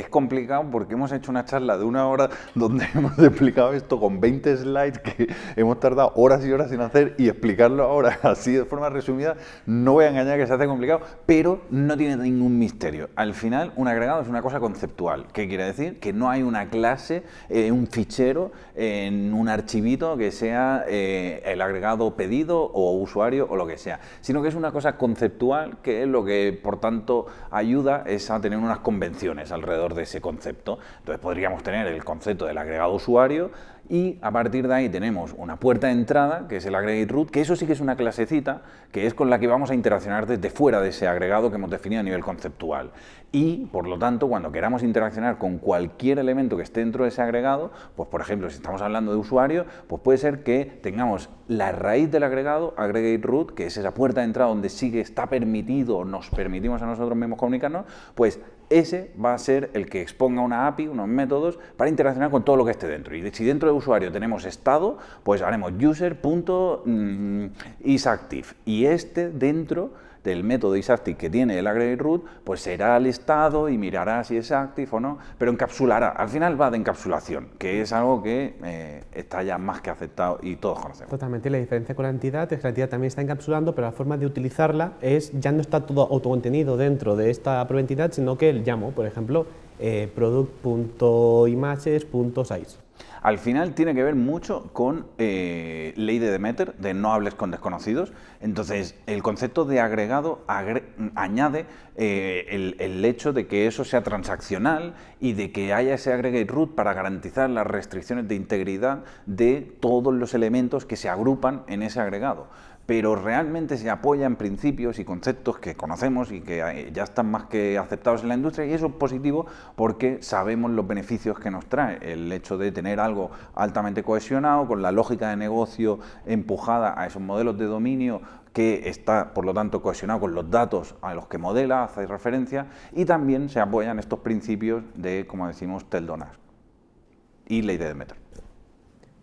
es complicado porque hemos hecho una charla de una hora donde hemos explicado esto con 20 slides que hemos tardado horas y horas en hacer y explicarlo ahora así de forma resumida, no voy a engañar que se hace complicado, pero no tiene ningún misterio. Al final, un agregado es una cosa conceptual. ¿Qué quiere decir? Que no hay una clase, eh, un fichero en un archivito que sea eh, el agregado pedido o usuario o lo que sea, sino que es una cosa conceptual que es lo que, por tanto, ayuda es a tener unas convenciones alrededor de ese concepto. Entonces podríamos tener el concepto del agregado usuario y a partir de ahí tenemos una puerta de entrada, que es el aggregate root, que eso sí que es una clasecita, que es con la que vamos a interaccionar desde fuera de ese agregado que hemos definido a nivel conceptual. Y, por lo tanto, cuando queramos interaccionar con cualquier elemento que esté dentro de ese agregado, pues por ejemplo, si estamos hablando de usuario, pues puede ser que tengamos la raíz del agregado, aggregate root, que es esa puerta de entrada donde sí que está permitido, o nos permitimos a nosotros mismos comunicarnos, pues ese va a ser el que exponga una API, unos métodos, para interaccionar con todo lo que esté dentro. Y si dentro de usuario tenemos estado, pues haremos user.isActive. Mm, y este dentro del método Isactive que tiene el root, pues será listado y mirará si es active o no, pero encapsulará. Al final va de encapsulación, que es algo que eh, está ya más que aceptado y todos conocemos. Totalmente, la diferencia con la entidad es que la entidad también está encapsulando, pero la forma de utilizarla es, ya no está todo autocontenido dentro de esta entidad, sino que el llamo, por ejemplo, eh, product.images.size al final tiene que ver mucho con eh, ley de Demeter, de no hables con desconocidos. Entonces, el concepto de agregado añade eh, el, el, hecho de que eso sea transaccional y de que haya ese aggregate root para garantizar las restricciones de integridad de todos los elementos que se agrupan en ese agregado pero realmente se apoya en principios y conceptos que conocemos y que eh, ya están más que aceptados en la industria y eso es positivo porque sabemos los beneficios que nos trae el hecho de tener algo altamente cohesionado, con la lógica de negocio empujada a esos modelos de dominio que está, por lo tanto, cohesionado con los datos a los que modela, hace referencia, y también se apoyan estos principios de, como decimos, teldonas y ley de Demeter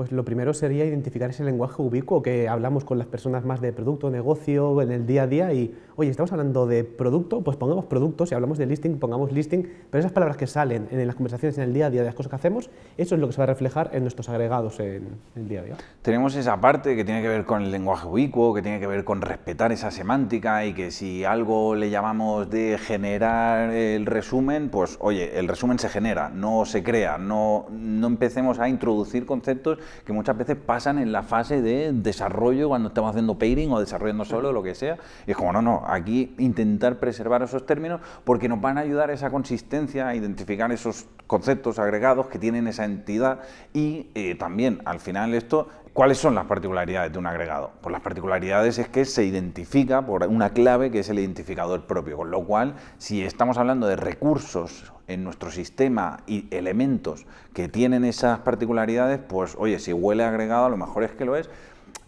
pues lo primero sería identificar ese lenguaje ubicuo que hablamos con las personas más de producto, negocio, en el día a día y, oye, estamos hablando de producto, pues pongamos producto, si hablamos de listing, pongamos listing, pero esas palabras que salen en las conversaciones en el día a día de las cosas que hacemos, eso es lo que se va a reflejar en nuestros agregados en, el día a día. Tenemos esa parte que tiene que ver con el lenguaje ubicuo, que tiene que ver con respetar esa semántica y que si algo le llamamos de generar el resumen, pues oye, el resumen se genera, no se crea, no, no empecemos a introducir conceptos que muchas veces pasan en la fase de desarrollo cuando estamos haciendo pairing o desarrollando solo, lo que sea. Y es como, no, no, aquí intentar preservar esos términos porque nos van a ayudar a esa consistencia, a identificar esos conceptos agregados que tienen esa entidad y eh, también al final esto ¿Cuáles son las particularidades de un agregado? Pues las particularidades es que se identifica por una clave que es el identificador propio, con lo cual si estamos hablando de recursos en nuestro sistema y elementos que tienen esas particularidades, pues oye, si huele agregado a lo mejor es que lo es,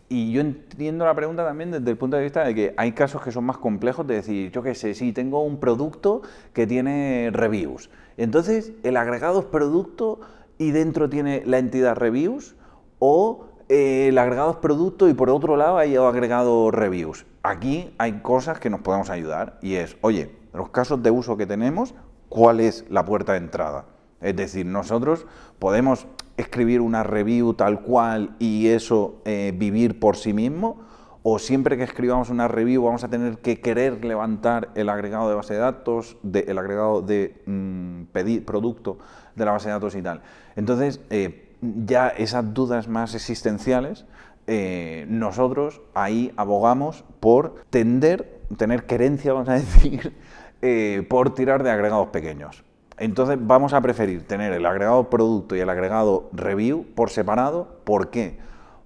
y yo entiendo la pregunta también desde el punto de vista de que hay casos que son más complejos de decir, yo qué sé, si tengo un producto que tiene reviews. Entonces, ¿el agregado es producto y dentro tiene la entidad reviews? ¿O el agregado es producto y por otro lado hay agregado reviews. Aquí hay cosas que nos podemos ayudar y es, oye, los casos de uso que tenemos, ¿cuál es la puerta de entrada? Es decir, nosotros podemos escribir una review tal cual y eso eh, vivir por sí mismo, o siempre que escribamos una review vamos a tener que querer levantar el agregado de base de datos, el agregado de mm, pedir producto de la base de datos y tal. Entonces, eh, ya esas dudas más existenciales, eh, nosotros ahí abogamos por tender, tener querencia, vamos a decir, eh, por tirar de agregados pequeños. Entonces vamos a preferir tener el agregado producto y el agregado review por separado. ¿Por qué?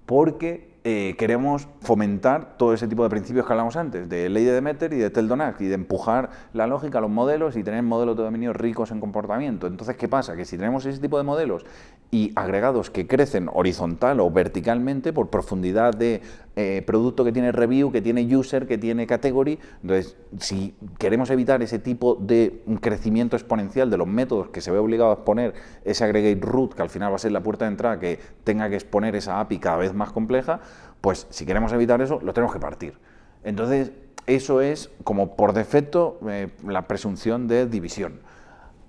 Porque eh, queremos fomentar todo ese tipo de principios que hablamos antes, de ley de Demeter y de Teldonac, y de empujar la lógica a los modelos y tener modelos de dominio ricos en comportamiento. Entonces, ¿qué pasa? Que si tenemos ese tipo de modelos y agregados que crecen horizontal o verticalmente por profundidad de eh, producto que tiene review, que tiene user, que tiene category. Entonces, si queremos evitar ese tipo de crecimiento exponencial de los métodos que se ve obligado a exponer, ese aggregate root, que al final va a ser la puerta de entrada que tenga que exponer esa API cada vez más compleja, pues si queremos evitar eso, lo tenemos que partir. Entonces, eso es como por defecto eh, la presunción de división.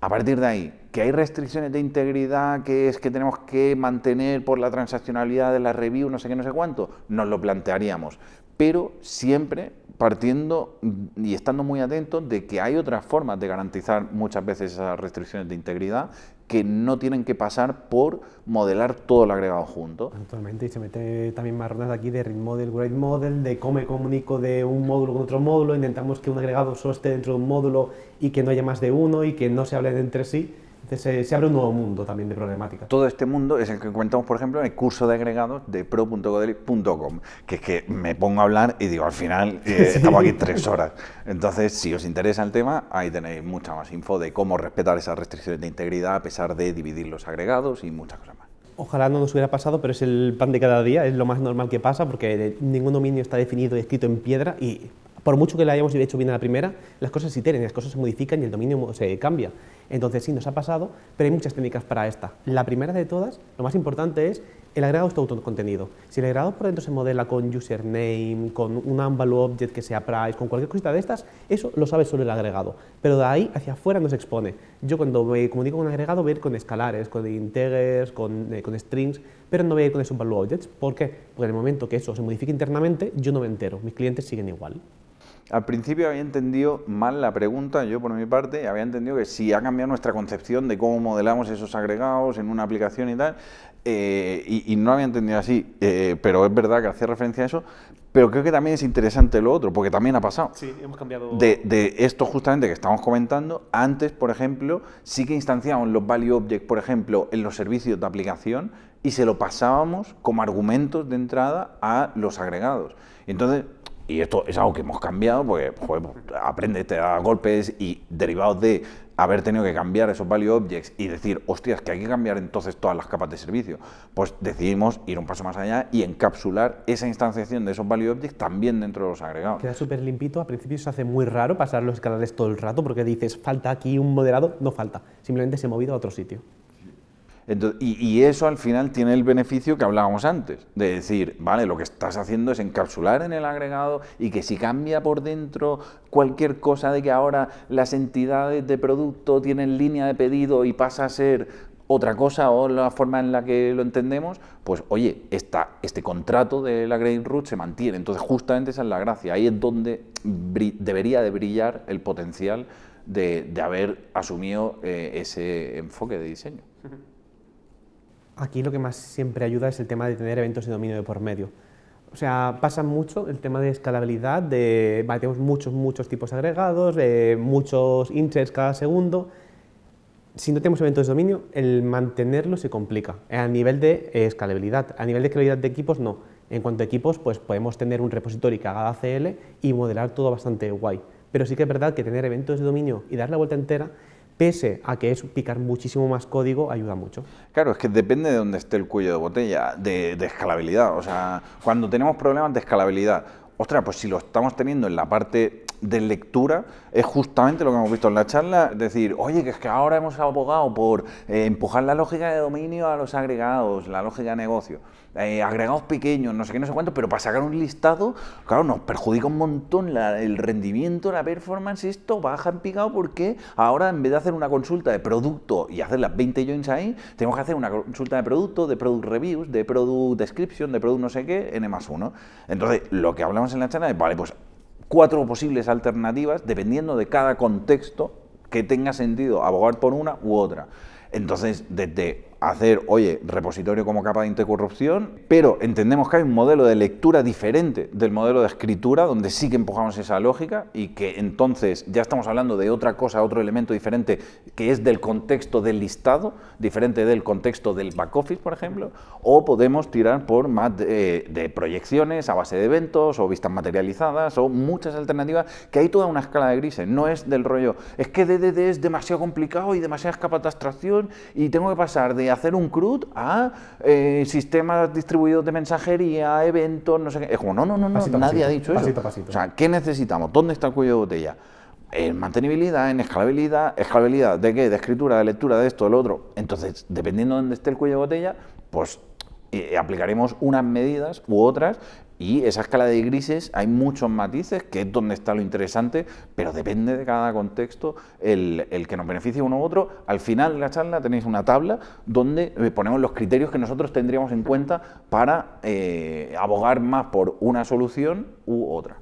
A partir de ahí, que hay restricciones de integridad, que es que tenemos que mantener por la transaccionalidad de la review, no sé qué, no sé cuánto, nos lo plantearíamos. Pero siempre partiendo y estando muy atentos de que hay otras formas de garantizar muchas veces esas restricciones de integridad que no tienen que pasar por modelar todo el agregado junto. Actualmente, y se mete también más marronas aquí de read model, grade model, de cómo me comunico de un módulo con otro módulo, intentamos que un agregado solo esté dentro de un módulo y que no haya más de uno y que no se hablen entre sí. Este, se, abre un nuevo mundo también de problemática. Todo este mundo es el que encontramos, por ejemplo, en el curso de agregados de pro.godeli.com, que es que me pongo a hablar y digo, al final eh, estamos aquí tres horas. Entonces, si os interesa el tema, ahí tenéis mucha más info de cómo respetar esas restricciones de integridad a pesar de dividir los agregados y muchas cosas más. Ojalá no nos hubiera pasado, pero es el pan de cada día, es lo más normal que pasa, porque ningún dominio está definido y escrito en piedra y por mucho que lo hayamos hecho bien a la primera, las cosas se tienen, las cosas se modifican y el dominio se cambia. Entonces sí, nos ha pasado, pero hay muchas técnicas para esta. La primera de todas, lo más importante es el agregado está autocontenido. Si el agregado por dentro se modela con username, con un value object que sea price, con cualquier cosita de estas, eso lo sabe solo el agregado. Pero de ahí hacia afuera no se expone. Yo cuando me comunico con un agregado voy a ir con escalares, con integers, con, eh, strings, pero no voy a ir con esos value objects. ¿Por qué? Porque en el momento que eso se modifique internamente, yo no me entero. Mis clientes siguen igual. Al principio había entendido mal la pregunta, yo por mi parte, había entendido que si ha cambiado nuestra concepción de cómo modelamos esos agregados en una aplicación y tal, eh, y, no había entendido así, eh, pero es verdad que hacía referencia a eso, pero creo que también es interesante lo otro, porque también ha pasado. Sí, hemos cambiado. De, de esto justamente que estamos comentando, antes, por ejemplo, sí que instanciábamos los value objects, por ejemplo, en los servicios de aplicación y se lo pasábamos como argumentos de entrada a los agregados. Entonces, y esto es algo que hemos cambiado, porque pues, aprende te da golpes y derivados de haber tenido que cambiar esos value objects y decir, hostias, que hay que cambiar entonces todas las capas de servicio, pues decidimos ir un paso más allá y encapsular esa instanciación de esos value objects también dentro de los agregados. Queda súper limpito, al principio se hace muy raro pasar los escalares todo el rato porque dices, falta aquí un moderado, no falta, simplemente se ha movido a otro sitio y, eso al final tiene el beneficio que hablábamos antes, de decir, vale, lo que estás haciendo es encapsular en el agregado y que si cambia por dentro cualquier cosa de que ahora las entidades de producto tienen línea de pedido y pasa a ser otra cosa o la forma en la que lo entendemos, pues oye, este contrato de la Green Root se mantiene. Entonces justamente esa es la gracia, ahí es donde debería de brillar el potencial de, haber asumido eh, ese enfoque de diseño aquí lo que más siempre ayuda es el tema de tener eventos de dominio de por medio. O sea, pasa mucho el tema de escalabilidad, de, tenemos muchos, muchos tipos agregados, eh, muchos inserts cada segundo. Si no tenemos eventos de dominio, el mantenerlo se complica eh, a nivel de eh, escalabilidad. A nivel de escalabilidad de equipos, no. En cuanto a equipos, pues podemos tener un repositorio que haga ACL y modelar todo bastante guay. Pero sí que es verdad que tener eventos de dominio y dar la vuelta entera pese a que es picar muchísimo más código, ayuda mucho. Claro, es que depende de dónde esté el cuello de botella, de, de escalabilidad. O sea, cuando tenemos problemas de escalabilidad ostras, pues si lo estamos teniendo en la parte de lectura, es justamente lo que hemos visto en la charla, decir, oye, que es que ahora hemos abogado por eh, empujar la lógica de dominio a los agregados, la lógica de negocio, eh, agregados pequeños, no sé qué, no sé cuánto, pero para sacar un listado, claro, nos perjudica un montón el rendimiento, la performance, esto baja en picado porque ahora en vez de hacer una consulta de producto y hacer las 20 joins ahí, tenemos que hacer una consulta de producto, de product reviews, de product description, de product no sé qué, N más 1. Entonces, lo que hablamos en la charla, vale, pues cuatro posibles alternativas dependiendo de cada contexto que tenga sentido abogar por una u otra. Entonces, desde hacer, oye, repositorio como capa de intercorrupción, pero entendemos que hay un modelo de lectura diferente del modelo de escritura, donde sí que empujamos esa lógica y que entonces ya estamos hablando de otra cosa, otro elemento diferente, que es del contexto del listado, diferente del contexto del back office, por ejemplo, o podemos tirar por más de, proyecciones a base de eventos o vistas materializadas o muchas alternativas, que hay toda una escala de grises, no es del rollo, es que DDD es demasiado complicado y demasiadas escapata de abstracción y tengo que pasar de eh, hacer un CRUD a eh, sistemas distribuidos de mensajería, eventos, no sé qué. Es como, no, no, no, nadie ha dicho pasito, eso. O sea, ¿qué necesitamos? ¿Dónde está el cuello de botella? En mantenibilidad, en escalabilidad, escalabilidad de qué, de escritura, de lectura, de esto, del otro. Entonces, dependiendo de dónde esté el cuello de botella, pues eh, aplicaremos unas medidas u otras y esa escala de grises hay muchos matices, que es donde está lo interesante, pero depende de cada contexto el, que nos beneficie uno u otro. Al final de la charla tenéis una tabla donde eh, ponemos los criterios que nosotros tendríamos en cuenta para eh, abogar más por una solución u otra.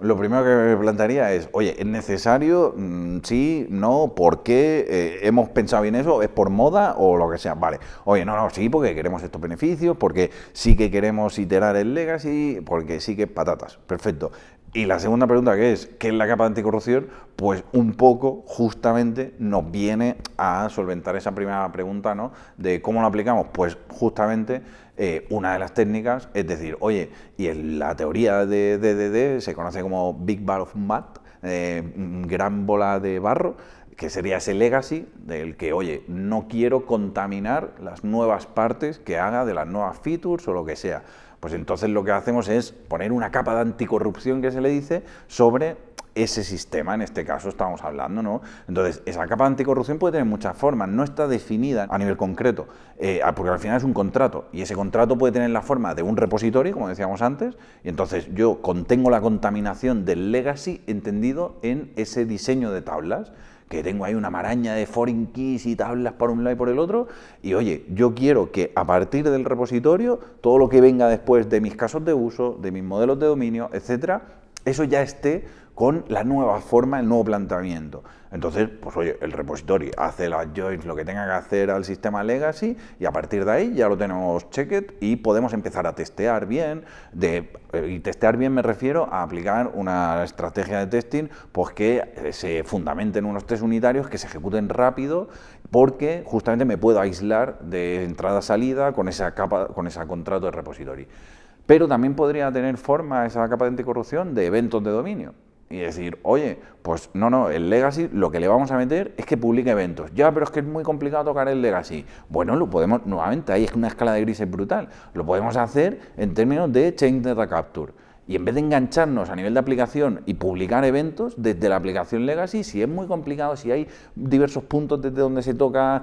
Lo primero que me plantearía es, oye, ¿es necesario? Mm, sí, no, ¿por qué? Eh, ¿Hemos pensado bien eso? ¿Es por moda o lo que sea? Vale, oye, no, no, sí, porque queremos estos beneficios, porque sí que queremos iterar el legacy, porque sí que patatas, perfecto. Y la segunda pregunta que es, ¿qué es la capa de anticorrupción? Pues un poco justamente nos viene a solventar esa primera pregunta, ¿no? De cómo lo aplicamos. Pues justamente eh, una de las técnicas es decir, oye, y en la teoría de DDD se conoce como Big Ball of Mud, eh, mm, gran bola de barro, que sería ese legacy del que, oye, no quiero contaminar las nuevas partes que haga de las nuevas features o lo que sea pues entonces lo que hacemos es poner una capa de anticorrupción que se le dice sobre ese sistema, en este caso estamos hablando, ¿no? Entonces, esa capa de anticorrupción puede tener muchas formas, no está definida a nivel concreto, eh, porque al final es un contrato, y ese contrato puede tener la forma de un repositorio, como decíamos antes, y entonces yo contengo la contaminación del legacy entendido en ese diseño de tablas que tengo ahí una maraña de foreign keys y tablas por un lado y por el otro, y oye, yo quiero que a partir del repositorio, todo lo que venga después de mis casos de uso, de mis modelos de dominio, etcétera, eso ya esté con la nueva forma, el nuevo planteamiento. Entonces, pues oye, el repository hace las joins, lo que tenga que hacer al sistema legacy y a partir de ahí ya lo tenemos checked y podemos empezar a testear bien. Eh, y testear bien me refiero a aplicar una estrategia de testing pues que eh, se fundamenten en unos test unitarios que se ejecuten rápido porque justamente me puedo aislar de entrada-salida con esa capa, con ese contrato de repository. Pero también podría tener forma esa capa de anticorrupción de eventos de dominio y decir, oye, pues no, no, el legacy lo que le vamos a meter es que publique eventos. Ya, pero es que es muy complicado tocar el legacy. Bueno, lo podemos, nuevamente, ahí es una escala de grises brutal. Lo podemos hacer en términos de Change Data Capture. Y en vez de engancharnos a nivel de aplicación y publicar eventos desde la aplicación legacy, si es muy complicado, si hay diversos puntos desde donde se toca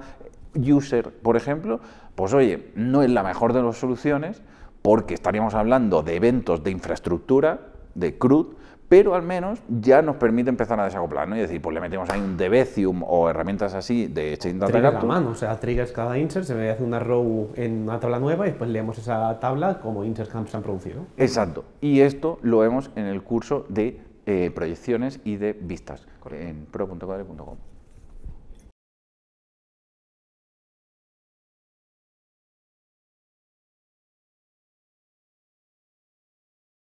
user, por ejemplo, pues oye, no es la mejor de las soluciones porque estaríamos hablando de eventos de infraestructura, de CRUD, pero al menos ya nos permite empezar a desacoplar, ¿no? y decir, pues le metemos ahí un Debezium o herramientas así de Chain Data Trigger la mano, o sea, triggers cada insert, se me hace una row en una tabla nueva y después leemos esa tabla como insert camps se han producido. Exacto, y esto lo vemos en el curso de eh, proyecciones y de vistas en pro.cadre.com.